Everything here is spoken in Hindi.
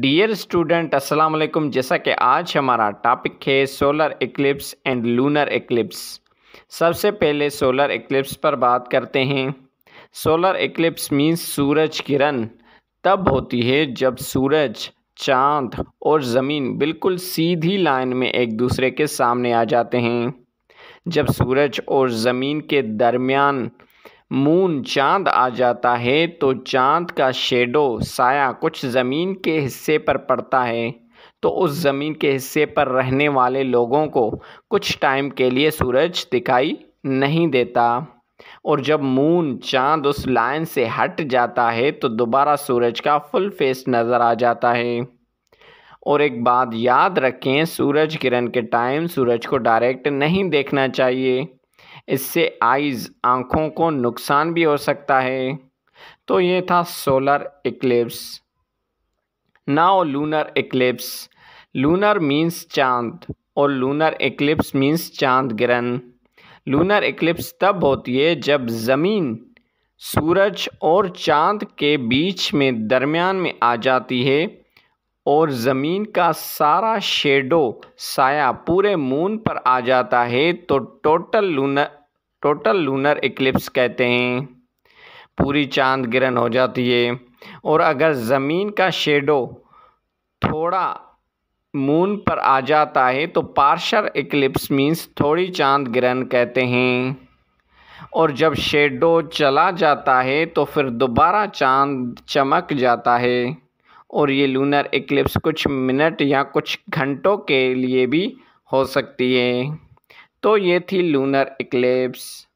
डियर स्टूडेंट अस्सलाम वालेकुम जैसा कि आज हमारा टॉपिक है solar eclipse and lunar eclipse सबसे पहले सोलर इक्लिप्स पर बात करते हैं सोलर इक्लिप्स मीन्स सूरज किरण तब होती है जब सूरज चांद और ज़मीन बिल्कुल सीधी लाइन में एक दूसरे के सामने आ जाते हैं जब सूरज और ज़मीन के दरमियान मून चाँद आ जाता है तो चाँद का शेडो साया कुछ ज़मीन के हिस्से पर पड़ता है तो उस ज़मीन के हिस्से पर रहने वाले लोगों को कुछ टाइम के लिए सूरज दिखाई नहीं देता और जब मून चांद उस लाइन से हट जाता है तो दोबारा सूरज का फुल फेस नज़र आ जाता है और एक बात याद रखें सूरज किरण के टाइम सूरज को डायरेक्ट नहीं देखना चाहिए इससे आइज़ आँखों को नुकसान भी हो सकता है तो ये था solar eclipse now lunar eclipse lunar means चांद और लूनर इक्लिप्स मीन्स चांद ग्रहण लूनर इक्लिप्स तब होती है जब ज़मीन सूरज और चांद के बीच में दरमियान में आ जाती है और ज़मीन का सारा शेडो साया पूरे मून पर आ जाता है तो total lunar total lunar eclipse कहते हैं पूरी चांद ग्रहण हो जाती है और अगर ज़मीन का शेडो थोड़ा मून पर आ जाता है तो पार्शल इक्लिप्स मीन्स थोड़ी चांद ग्रहण कहते हैं और जब शेडो चला जाता है तो फिर दोबारा चांद चमक जाता है और ये लूनर इक्लिप्स कुछ मिनट या कुछ घंटों के लिए भी हो सकती है तो ये थी लूनर इक्लिप्स